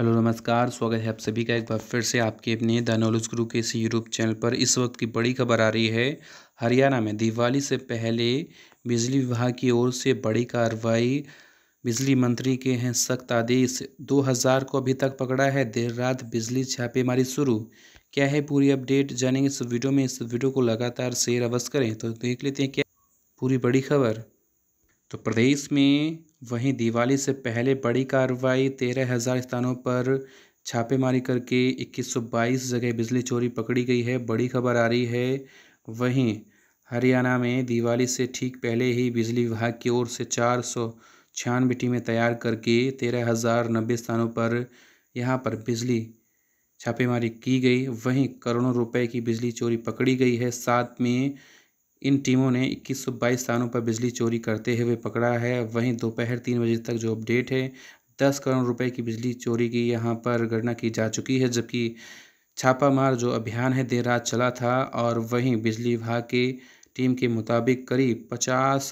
hello नमस्कार स्वागत है आप सभी का एक बार फिर से आपके अपने द नॉलेज गुरु के इस यूट्यूब चैनल पर इस वक्त की बड़ी खबर आ रही है हरियाणा में दिवाली से पहले बिजली विभाग की ओर से बड़ी कार्रवाई बिजली मंत्री के हैं सख्त आदेश 2000 को अभी तक पकड़ा है देर रात बिजली छापेमारी शुरू क्या है पूरी अपडेट जानेंगे इस वीडियो में इस वीडियो को लगातार शेयर अवश्य करें तो देख लेते हैं क्या पूरी बड़ी खबर तो प्रदेश में वहीं दिवाली से पहले बड़ी कार्रवाई तेरह हज़ार स्थानों पर छापेमारी करके इक्कीस सौ बाईस जगह बिजली चोरी पकड़ी गई है बड़ी खबर आ रही है वहीं हरियाणा में दिवाली से ठीक पहले ही बिजली विभाग की ओर से चार सौ छियानवे टीमें तैयार करके तेरह हज़ार नब्बे स्थानों पर यहाँ पर बिजली छापेमारी की गई वहीं करोड़ों रुपए की बिजली चोरी पकड़ी गई है साथ में इन टीमों ने सौ बाईस स्थानों पर बिजली चोरी करते हुए पकड़ा है वहीं दोपहर तीन बजे तक जो अपडेट है दस करोड़ रुपए की बिजली चोरी की यहाँ पर गणना की जा चुकी है जबकि छापामार जो अभियान है देर रात चला था और वहीं बिजली विभाग की टीम के मुताबिक करीब पचास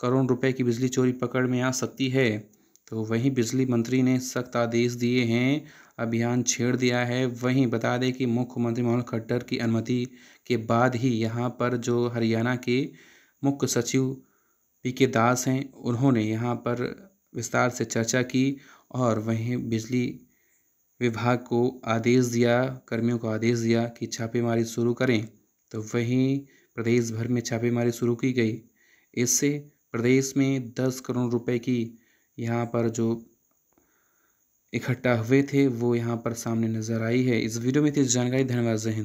करोड़ रुपए की बिजली चोरी पकड़ में आ सकती है तो वहीं बिजली मंत्री ने सख्त आदेश दिए हैं अभियान छेड़ दिया है वहीं बता दें कि मुख्यमंत्री मनोहर खट्टर की अनुमति के बाद ही यहाँ पर जो हरियाणा के मुख्य सचिव पी के दास हैं उन्होंने यहाँ पर विस्तार से चर्चा की और वहीं बिजली विभाग को आदेश दिया कर्मियों को आदेश दिया कि छापेमारी शुरू करें तो वहीं प्रदेश भर में छापेमारी शुरू की गई इससे प्रदेश में दस करोड़ रुपए की यहाँ पर जो इकट्ठा हुए थे वो यहाँ पर सामने नज़र आई है इस वीडियो में थी जानकारी धन्यवाद जय हिंद